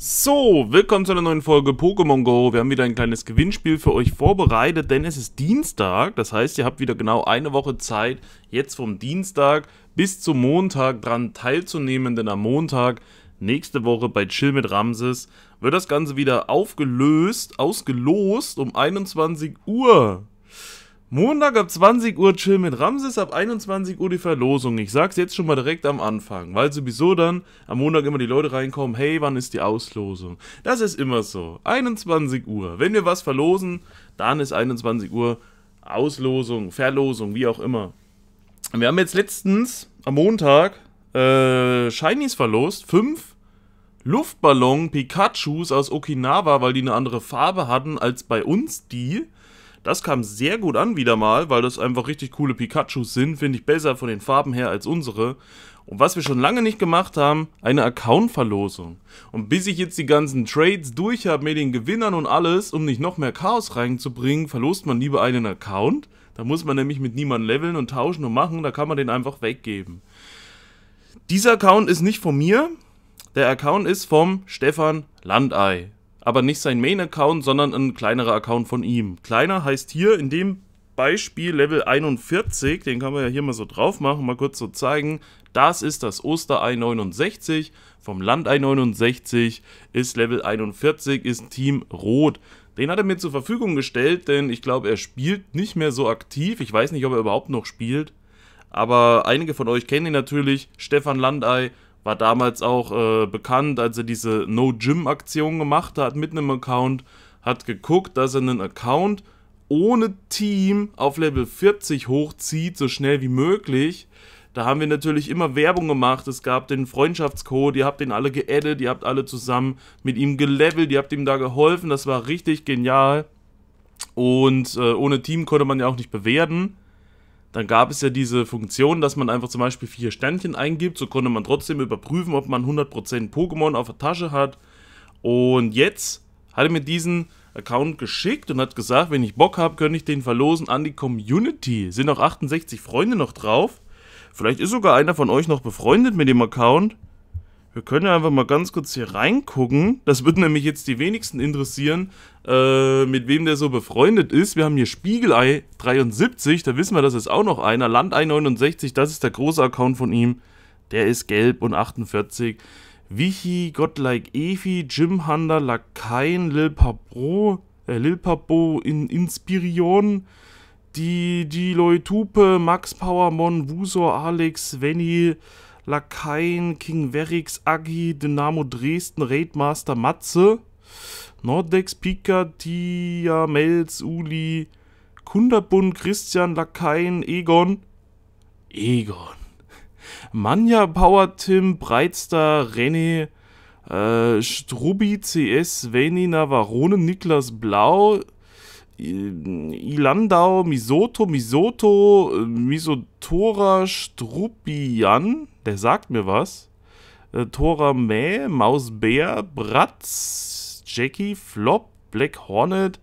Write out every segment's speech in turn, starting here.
So, willkommen zu einer neuen Folge Pokémon Go. Wir haben wieder ein kleines Gewinnspiel für euch vorbereitet, denn es ist Dienstag. Das heißt, ihr habt wieder genau eine Woche Zeit, jetzt vom Dienstag bis zum Montag dran teilzunehmen, denn am Montag nächste Woche bei Chill mit Ramses wird das Ganze wieder aufgelöst, ausgelost um 21 Uhr. Montag ab 20 Uhr Chill mit Ramses, ab 21 Uhr die Verlosung. Ich sag's jetzt schon mal direkt am Anfang, weil sowieso dann am Montag immer die Leute reinkommen, hey, wann ist die Auslosung? Das ist immer so. 21 Uhr. Wenn wir was verlosen, dann ist 21 Uhr Auslosung, Verlosung, wie auch immer. Wir haben jetzt letztens am Montag äh, Shinies verlost, fünf Luftballon Pikachus aus Okinawa, weil die eine andere Farbe hatten als bei uns die. Das kam sehr gut an wieder mal, weil das einfach richtig coole Pikachus sind, finde ich besser von den Farben her als unsere. Und was wir schon lange nicht gemacht haben, eine Account-Verlosung. Und bis ich jetzt die ganzen Trades durch habe mit den Gewinnern und alles, um nicht noch mehr Chaos reinzubringen, verlost man lieber einen Account. Da muss man nämlich mit niemandem leveln und tauschen und machen, da kann man den einfach weggeben. Dieser Account ist nicht von mir, der Account ist vom Stefan Landei aber nicht sein Main-Account, sondern ein kleinerer Account von ihm. Kleiner heißt hier in dem Beispiel Level 41, den kann man ja hier mal so drauf machen, mal kurz so zeigen. Das ist das Osterei 69 vom Landei 69 ist Level 41, ist Team Rot. Den hat er mir zur Verfügung gestellt, denn ich glaube, er spielt nicht mehr so aktiv. Ich weiß nicht, ob er überhaupt noch spielt. Aber einige von euch kennen ihn natürlich. Stefan Landei, war damals auch äh, bekannt, als er diese No-Gym-Aktion gemacht hat mit einem Account, hat geguckt, dass er einen Account ohne Team auf Level 40 hochzieht, so schnell wie möglich. Da haben wir natürlich immer Werbung gemacht. Es gab den Freundschaftscode, ihr habt den alle geaddet, ihr habt alle zusammen mit ihm gelevelt, ihr habt ihm da geholfen. Das war richtig genial. Und äh, ohne Team konnte man ja auch nicht bewerten dann gab es ja diese Funktion, dass man einfach zum Beispiel vier Sternchen eingibt. So konnte man trotzdem überprüfen, ob man 100% Pokémon auf der Tasche hat. Und jetzt hat er mir diesen Account geschickt und hat gesagt, wenn ich Bock habe, könnte ich den verlosen an die Community. Sind auch 68 Freunde noch drauf. Vielleicht ist sogar einer von euch noch befreundet mit dem Account. Wir können ja einfach mal ganz kurz hier reingucken. Das wird nämlich jetzt die wenigsten interessieren, äh, mit wem der so befreundet ist. Wir haben hier Spiegelei 73, da wissen wir, das ist auch noch einer. Landei 69, das ist der große Account von ihm. Der ist gelb und 48. Vichy, Godlike Efi, Jim Hunter, Lakain, Lil Papo, äh, Lil Papo in Inspirion, die, die Leutupe, Max Powermon, Wusor, Alex, Venny, Lakaien, King Verix, Agi, Dynamo Dresden, Raidmaster, Matze, Nordex, Pika, Tia, Melz, Uli, Kunderbund, Christian, Lakaien, Egon, Egon, Manja, Power, Tim, Breitster, René, äh, Strubi, CS, Sveni, Navarone, Niklas Blau, Ilandau, Misoto, Misoto, äh, Misotora, Strubian, der sagt mir was. Äh, Tora Mäh, Mausbär, Bratz, Jackie, Flop, Black Hornet,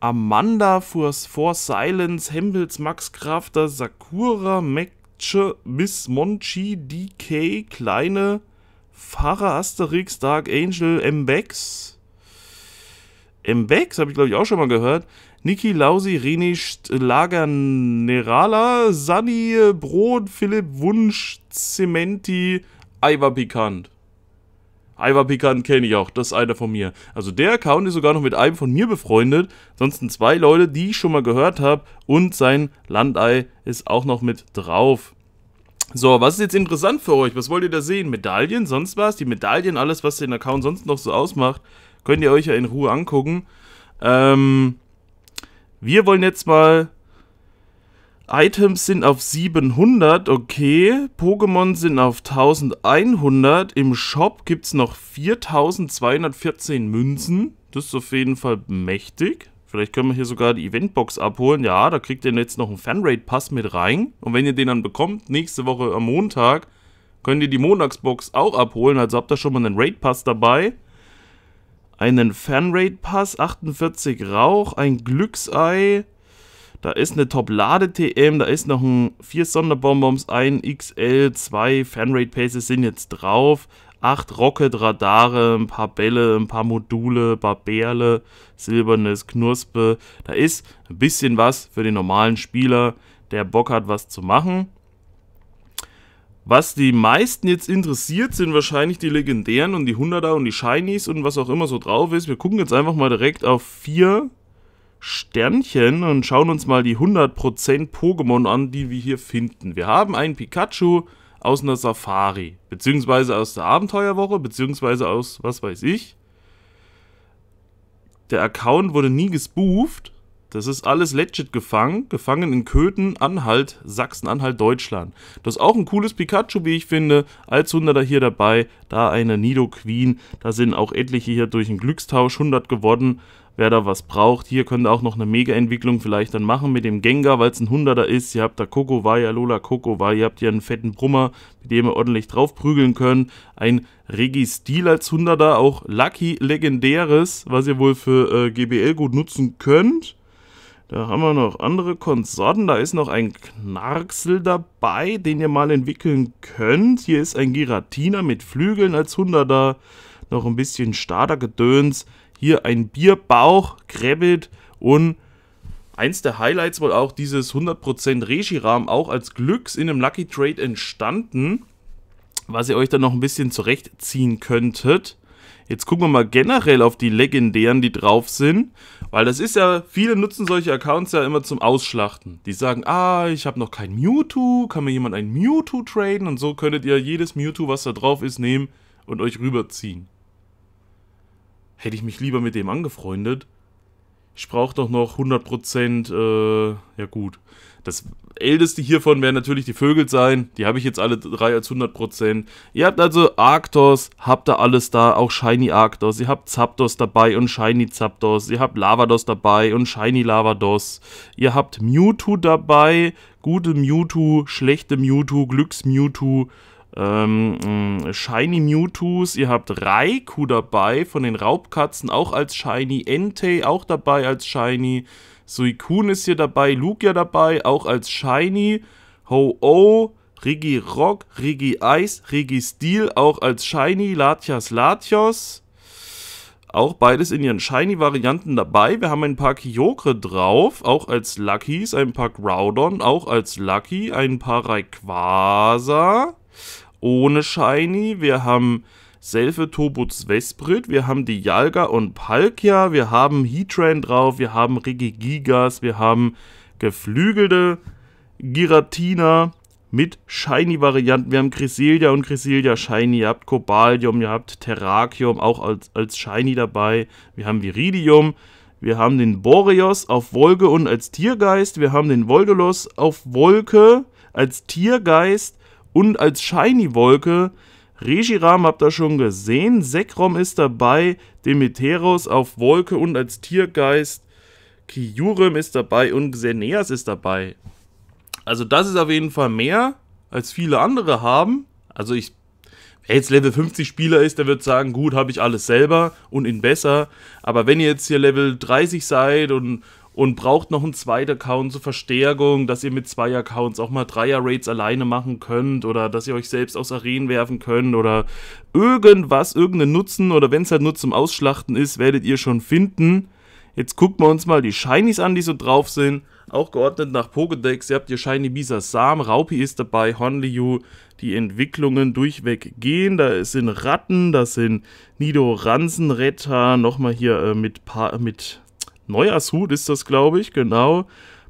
Amanda, for, for Silence, Hempels, Max Crafter, Sakura, Mekche, Miss Monchi, DK, Kleine, Pfarrer, Asterix, Dark Angel, Mbex. Mbex habe ich glaube ich auch schon mal gehört. Niki, Lausi, Rini, Lagernerala, Sani, Brot, Philipp, Wunsch, Zementi, Ivar Pikant. Ivar Pikant kenne ich auch, das ist einer von mir. Also der Account ist sogar noch mit einem von mir befreundet. Sonst sind zwei Leute, die ich schon mal gehört habe. Und sein Landei ist auch noch mit drauf. So, was ist jetzt interessant für euch? Was wollt ihr da sehen? Medaillen, sonst was? Die Medaillen, alles, was den Account sonst noch so ausmacht, könnt ihr euch ja in Ruhe angucken. Ähm, wir wollen jetzt mal... Items sind auf 700, okay. Pokémon sind auf 1100. Im Shop gibt es noch 4214 Münzen. Das ist auf jeden Fall mächtig. Vielleicht können wir hier sogar die Eventbox abholen. Ja, da kriegt ihr jetzt noch einen Fanrate-Pass mit rein. Und wenn ihr den dann bekommt, nächste Woche am Montag, könnt ihr die Montagsbox auch abholen. Also habt ihr schon mal einen Raid-Pass dabei einen Fanraid-Pass, 48 Rauch, ein Glücksei. Da ist eine Top-Lade-TM, da ist noch ein 4 Sonderbonbons, ein XL, 2 Fanraid-Paces sind jetzt drauf. 8 Rocket-Radare, ein paar Bälle, ein paar Module, Barberle, silbernes Knuspe, Da ist ein bisschen was für den normalen Spieler, der Bock hat, was zu machen. Was die meisten jetzt interessiert, sind wahrscheinlich die Legendären und die 100er und die Shinies und was auch immer so drauf ist. Wir gucken jetzt einfach mal direkt auf vier Sternchen und schauen uns mal die 100% Pokémon an, die wir hier finden. Wir haben einen Pikachu aus einer Safari, beziehungsweise aus der Abenteuerwoche, beziehungsweise aus, was weiß ich. Der Account wurde nie gespooft. Das ist alles legit gefangen. Gefangen in Köthen, Anhalt, Sachsen-Anhalt, Deutschland. Das ist auch ein cooles Pikachu, wie ich finde. Als 100er hier dabei. Da eine Nido Queen. Da sind auch etliche hier durch einen Glückstausch 100 geworden. Wer da was braucht. Hier könnt ihr auch noch eine Mega-Entwicklung vielleicht dann machen mit dem Gengar, weil es ein 100er ist. Ihr habt da Kokowai, Lola Kokowai. Ihr habt hier einen fetten Brummer, mit dem ihr ordentlich drauf prügeln könnt. Ein Registil als 100er. Auch Lucky Legendäres, was ihr wohl für äh, GBL gut nutzen könnt. Da haben wir noch andere Konsorten. Da ist noch ein Knarksel dabei, den ihr mal entwickeln könnt. Hier ist ein Giratina mit Flügeln als Hunderter. Noch ein bisschen Startergedöns. Hier ein Bierbauch, Krebit und eins der Highlights wohl auch dieses 100% Regiram auch als Glücks in einem Lucky Trade entstanden. Was ihr euch dann noch ein bisschen zurechtziehen könntet. Jetzt gucken wir mal generell auf die legendären, die drauf sind, weil das ist ja, viele nutzen solche Accounts ja immer zum Ausschlachten. Die sagen, ah, ich habe noch kein Mewtwo, kann mir jemand ein Mewtwo traden und so könntet ihr jedes Mewtwo, was da drauf ist, nehmen und euch rüberziehen. Hätte ich mich lieber mit dem angefreundet, ich brauche doch noch 100%, äh, ja gut. Das älteste hiervon werden natürlich die Vögel sein. Die habe ich jetzt alle drei als 100%. Ihr habt also Arktos, habt da alles da, auch Shiny Arktos. Ihr habt Zapdos dabei und Shiny Zapdos. Ihr habt Lavados dabei und Shiny Lavados. Ihr habt Mewtwo dabei, gute Mewtwo, schlechte Mewtwo, Glücks Mewtwo ähm, mm, Shiny Mewtwo's, ihr habt Raikou dabei von den Raubkatzen, auch als Shiny, Entei auch dabei als Shiny, Suicune ist hier dabei, Lugia dabei, auch als Shiny, Ho-Oh, Rigi Rock, Rigi Ice, Rigi Steel, auch als Shiny, Latias Latios, auch beides in ihren Shiny-Varianten dabei. Wir haben ein paar Kyogre drauf, auch als Luckys, ein paar Groudon, auch als Lucky, ein paar Rayquaza, ohne Shiny, wir haben Selfe, Tobutz, Vesprit, wir haben die Jalga und Palkia, wir haben Heatran drauf, wir haben Regigigas, wir haben geflügelte Giratina mit Shiny-Varianten. Wir haben Grisilda und Grisilda Shiny, ihr habt Cobalium, ihr habt Terrakium auch als, als Shiny dabei, wir haben Viridium, wir haben den Boreos auf Wolke und als Tiergeist, wir haben den Voldolos auf Wolke als Tiergeist und als Shiny-Wolke, Regiram habt ihr schon gesehen, Sekrom ist dabei, Demeteros auf Wolke und als Tiergeist, Kyurem ist dabei und Xeneas ist dabei. Also das ist auf jeden Fall mehr, als viele andere haben. Also ich wer jetzt Level 50 Spieler ist, der wird sagen, gut, habe ich alles selber und in besser. Aber wenn ihr jetzt hier Level 30 seid und, und braucht noch einen zweiten Account zur Verstärkung, dass ihr mit zwei Accounts auch mal Dreier-Raids alleine machen könnt oder dass ihr euch selbst aus Arenen werfen könnt oder irgendwas, irgendeinen Nutzen oder wenn es halt nur zum Ausschlachten ist, werdet ihr schon finden. Jetzt gucken wir uns mal die Shinies an, die so drauf sind. Auch geordnet nach Pokédex. Ihr habt hier Shiny Bisa Sam, Raupi ist dabei, Honliu. Die Entwicklungen durchweg gehen. Da sind Ratten, da sind Nido Ransenretter. Nochmal hier äh, mit, pa mit Neujahrshut ist das, glaube ich, genau.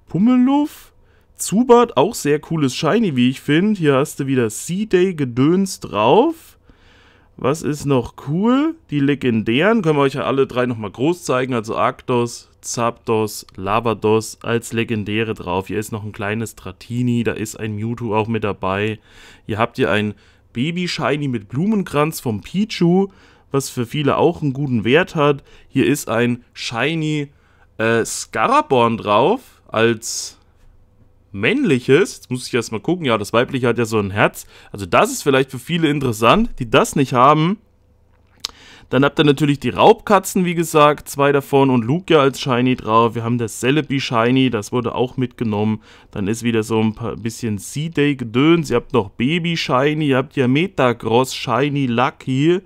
Pummelluff. Zubat, auch sehr cooles Shiny, wie ich finde. Hier hast du wieder Sea-Day-Gedöns drauf. Was ist noch cool? Die legendären können wir euch ja alle drei nochmal groß zeigen. Also Arctos, Zapdos, Lavados als legendäre drauf. Hier ist noch ein kleines Tratini, da ist ein Mewtwo auch mit dabei. Hier habt ihr ein Baby-Shiny mit Blumenkranz vom Pichu, was für viele auch einen guten Wert hat. Hier ist ein Shiny äh, Scaraborn drauf als männliches. Jetzt muss ich erstmal gucken. Ja, das weibliche hat ja so ein Herz. Also das ist vielleicht für viele interessant, die das nicht haben. Dann habt ihr natürlich die Raubkatzen, wie gesagt, zwei davon und Lugia als Shiny drauf. Wir haben das Celebi Shiny, das wurde auch mitgenommen. Dann ist wieder so ein paar, bisschen Sea day gedöns. Ihr habt noch Baby Shiny, ihr habt ja Metagross Shiny Lucky.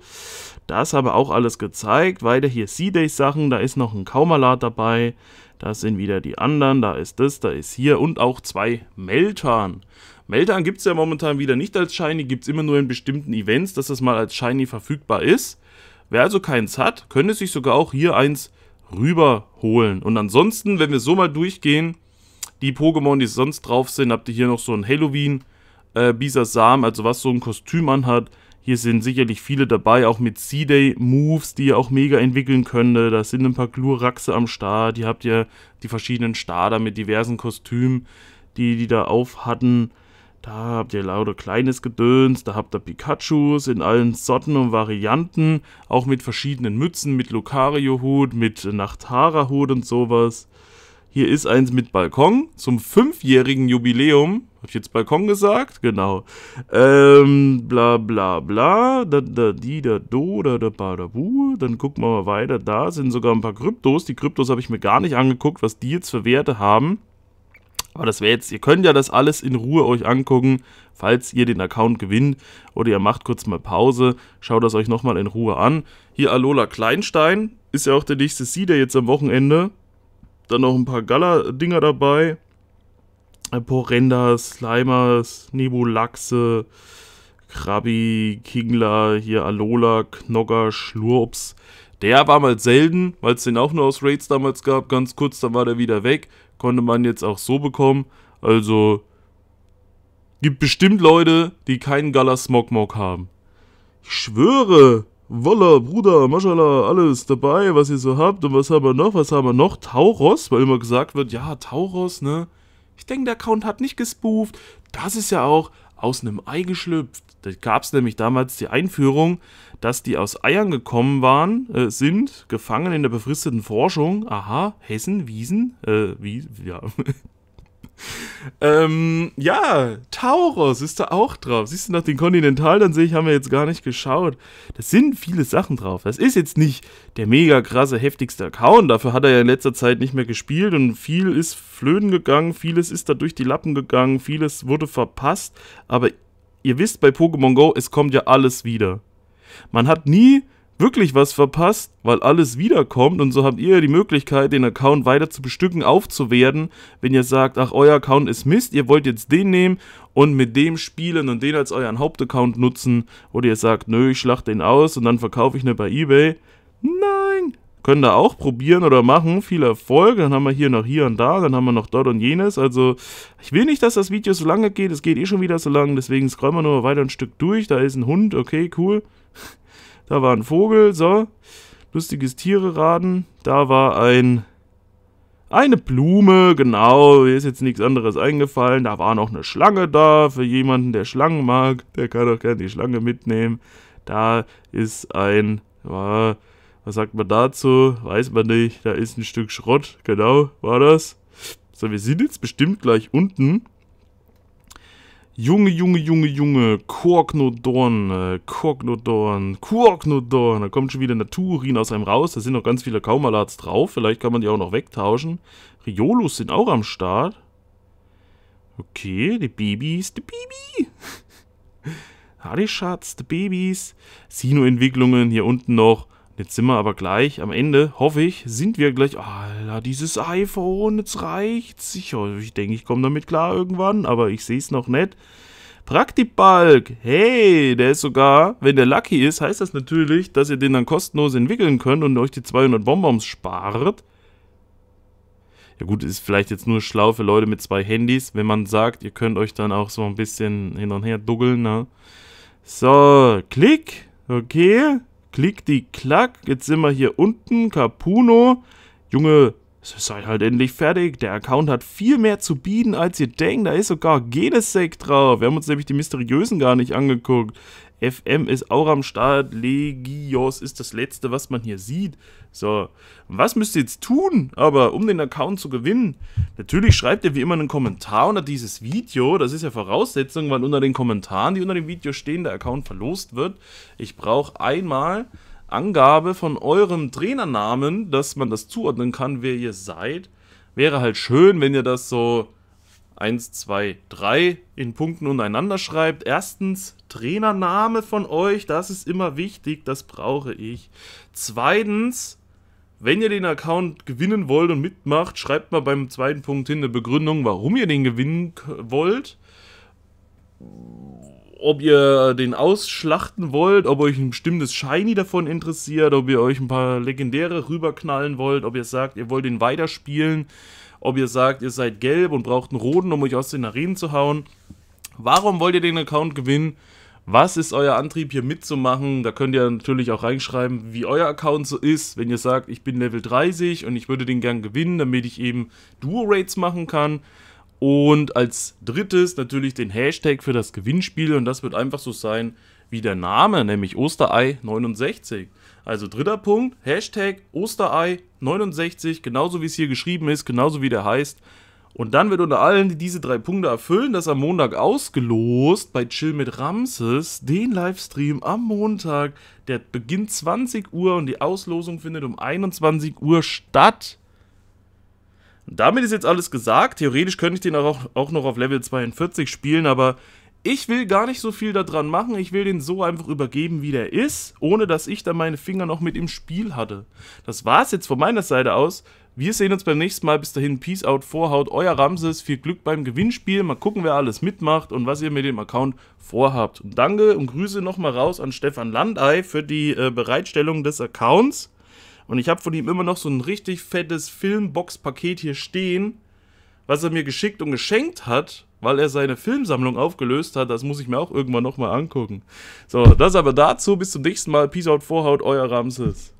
Das aber auch alles gezeigt. Weiter hier Sea day sachen da ist noch ein Kaumalat dabei. Da sind wieder die anderen, da ist das, da ist hier und auch zwei Meltan. Meltan gibt es ja momentan wieder nicht als Shiny, gibt es immer nur in bestimmten Events, dass das mal als Shiny verfügbar ist. Wer also keins hat, könnte sich sogar auch hier eins rüberholen. Und ansonsten, wenn wir so mal durchgehen, die Pokémon, die sonst drauf sind, habt ihr hier noch so ein Halloween äh, Bisasam, also was so ein Kostüm anhat. Hier sind sicherlich viele dabei, auch mit C-Day-Moves, die ihr auch mega entwickeln könntet. Da sind ein paar Gluraxe am Start. Hier habt ihr die verschiedenen Starter mit diversen Kostümen, die die da auf hatten. Da habt ihr lauter kleines Gedöns, da habt ihr Pikachus in allen Sorten und Varianten, auch mit verschiedenen Mützen, mit Lucario-Hut, mit Nachtara-Hut und sowas. Hier ist eins mit Balkon zum fünfjährigen Jubiläum. Hab ich jetzt Balkon gesagt? Genau. Ähm, bla bla bla. Da, da, die, da, do, da, da, ba, da, bu. Dann gucken wir mal weiter. Da sind sogar ein paar Kryptos. Die Kryptos habe ich mir gar nicht angeguckt, was die jetzt für Werte haben. Aber das wäre jetzt, ihr könnt ja das alles in Ruhe euch angucken, falls ihr den Account gewinnt oder ihr macht kurz mal Pause, schaut das euch nochmal in Ruhe an. Hier Alola Kleinstein ist ja auch der nächste Seeder jetzt am Wochenende. Dann noch ein paar Gala-Dinger dabei. Äh, Porenda, Slimers, Nebulaxe, Krabi, Kingler, hier Alola, Knogger, Schlurps. Der war mal selten, weil es den auch nur aus Raids damals gab. Ganz kurz, dann war der wieder weg. Konnte man jetzt auch so bekommen. Also gibt bestimmt Leute, die keinen Gala Smogmog haben. Ich schwöre, Walla, Bruder, Maschallah, alles dabei, was ihr so habt. Und was haben wir noch? Was haben wir noch? Tauros, weil immer gesagt wird, ja, Tauros, ne? Ich denke, der Account hat nicht gespooft. Das ist ja auch aus einem Ei geschlüpft. Da gab es nämlich damals die Einführung, dass die aus Eiern gekommen waren, äh, sind, gefangen in der befristeten Forschung. Aha, Hessen, Wiesen, äh, wie, ja. ähm, ja, Tauros ist da auch drauf. Siehst du nach den Kontinental, dann sehe ich, haben wir jetzt gar nicht geschaut. Das sind viele Sachen drauf. Das ist jetzt nicht der mega krasse, heftigste Account. Dafür hat er ja in letzter Zeit nicht mehr gespielt und viel ist flöten gegangen, vieles ist da durch die Lappen gegangen, vieles wurde verpasst. Aber ihr wisst bei Pokémon Go, es kommt ja alles wieder. Man hat nie wirklich was verpasst, weil alles wiederkommt und so habt ihr die Möglichkeit, den Account weiter zu bestücken, aufzuwerten, wenn ihr sagt, ach, euer Account ist Mist, ihr wollt jetzt den nehmen und mit dem spielen und den als euren Hauptaccount nutzen oder ihr sagt, nö, ich schlag den aus und dann verkaufe ich ne bei Ebay. Nein! Können da auch probieren oder machen. Viel Erfolg. Dann haben wir hier noch hier und da. Dann haben wir noch dort und jenes. Also, ich will nicht, dass das Video so lange geht. Es geht eh schon wieder so lang. Deswegen scrollen wir nur weiter ein Stück durch. Da ist ein Hund. Okay, cool. Da war ein Vogel, so. Lustiges Tiereraden. Da war ein... Eine Blume, genau. Mir ist jetzt nichts anderes eingefallen. Da war noch eine Schlange da für jemanden, der Schlangen mag. Der kann auch gerne die Schlange mitnehmen. Da ist ein... was sagt man dazu? Weiß man nicht. Da ist ein Stück Schrott. Genau, war das. So, wir sind jetzt bestimmt gleich unten. Junge, Junge, Junge, Junge, Korknodorn, äh, Korknodorn, Korknodorn. Da kommt schon wieder Naturin aus einem raus. Da sind noch ganz viele Kaumalards drauf. Vielleicht kann man die auch noch wegtauschen. Riolus sind auch am Start. Okay, die Babys, die Baby. Hardy-Schatz, die Babys. Sino-Entwicklungen hier unten noch. Jetzt sind wir aber gleich am Ende, hoffe ich, sind wir gleich. Alter, dieses iPhone, jetzt reicht's. Ich, ich denke, ich komme damit klar irgendwann, aber ich sehe es noch nicht. Praktikbalk, hey, der ist sogar, wenn der lucky ist, heißt das natürlich, dass ihr den dann kostenlos entwickeln könnt und euch die 200 Bonbons spart. Ja gut, ist vielleicht jetzt nur schlau für Leute mit zwei Handys, wenn man sagt, ihr könnt euch dann auch so ein bisschen hin und her duggeln, ne? So, klick, okay. Klick die Klack. Jetzt sind wir hier unten. Capuno. Junge, sei halt endlich fertig. Der Account hat viel mehr zu bieten, als ihr denkt. Da ist sogar Genesec drauf. Wir haben uns nämlich die mysteriösen gar nicht angeguckt. FM ist auch am Start. Legios ist das letzte, was man hier sieht. So, was müsst ihr jetzt tun, aber um den Account zu gewinnen? Natürlich schreibt ihr wie immer einen Kommentar unter dieses Video. Das ist ja Voraussetzung, weil unter den Kommentaren, die unter dem Video stehen, der Account verlost wird. Ich brauche einmal Angabe von eurem Trainernamen, dass man das zuordnen kann, wer ihr seid. Wäre halt schön, wenn ihr das so 1, 2, 3 in Punkten untereinander schreibt. Erstens, Trainername von euch, das ist immer wichtig, das brauche ich. Zweitens, wenn ihr den Account gewinnen wollt und mitmacht, schreibt mal beim zweiten Punkt hin eine Begründung, warum ihr den gewinnen wollt. Ob ihr den ausschlachten wollt, ob euch ein bestimmtes Shiny davon interessiert, ob ihr euch ein paar Legendäre rüberknallen wollt, ob ihr sagt, ihr wollt ihn weiterspielen ob ihr sagt, ihr seid gelb und braucht einen roten, um euch aus den Arenen zu hauen. Warum wollt ihr den Account gewinnen? Was ist euer Antrieb hier mitzumachen? Da könnt ihr natürlich auch reinschreiben, wie euer Account so ist. Wenn ihr sagt, ich bin Level 30 und ich würde den gern gewinnen, damit ich eben Duo-Rates machen kann. Und als drittes natürlich den Hashtag für das Gewinnspiel und das wird einfach so sein, wie der Name, nämlich Osterei 69. Also dritter Punkt, Hashtag Osterei 69, genauso wie es hier geschrieben ist, genauso wie der heißt. Und dann wird unter allen, die diese drei Punkte erfüllen, das am Montag ausgelost bei Chill mit Ramses, den Livestream am Montag. Der beginnt 20 Uhr und die Auslosung findet um 21 Uhr statt. Damit ist jetzt alles gesagt. Theoretisch könnte ich den auch, auch noch auf Level 42 spielen, aber ich will gar nicht so viel daran machen, ich will den so einfach übergeben, wie der ist, ohne dass ich da meine Finger noch mit im Spiel hatte. Das war's jetzt von meiner Seite aus. Wir sehen uns beim nächsten Mal. Bis dahin, Peace out, Vorhaut, euer Ramses. Viel Glück beim Gewinnspiel. Mal gucken, wer alles mitmacht und was ihr mit dem Account vorhabt. Und danke und Grüße nochmal raus an Stefan Landei für die äh, Bereitstellung des Accounts. Und ich habe von ihm immer noch so ein richtig fettes Filmbox-Paket hier stehen, was er mir geschickt und geschenkt hat weil er seine Filmsammlung aufgelöst hat. Das muss ich mir auch irgendwann nochmal angucken. So, das aber dazu. Bis zum nächsten Mal. Peace out, Vorhaut, euer Ramses.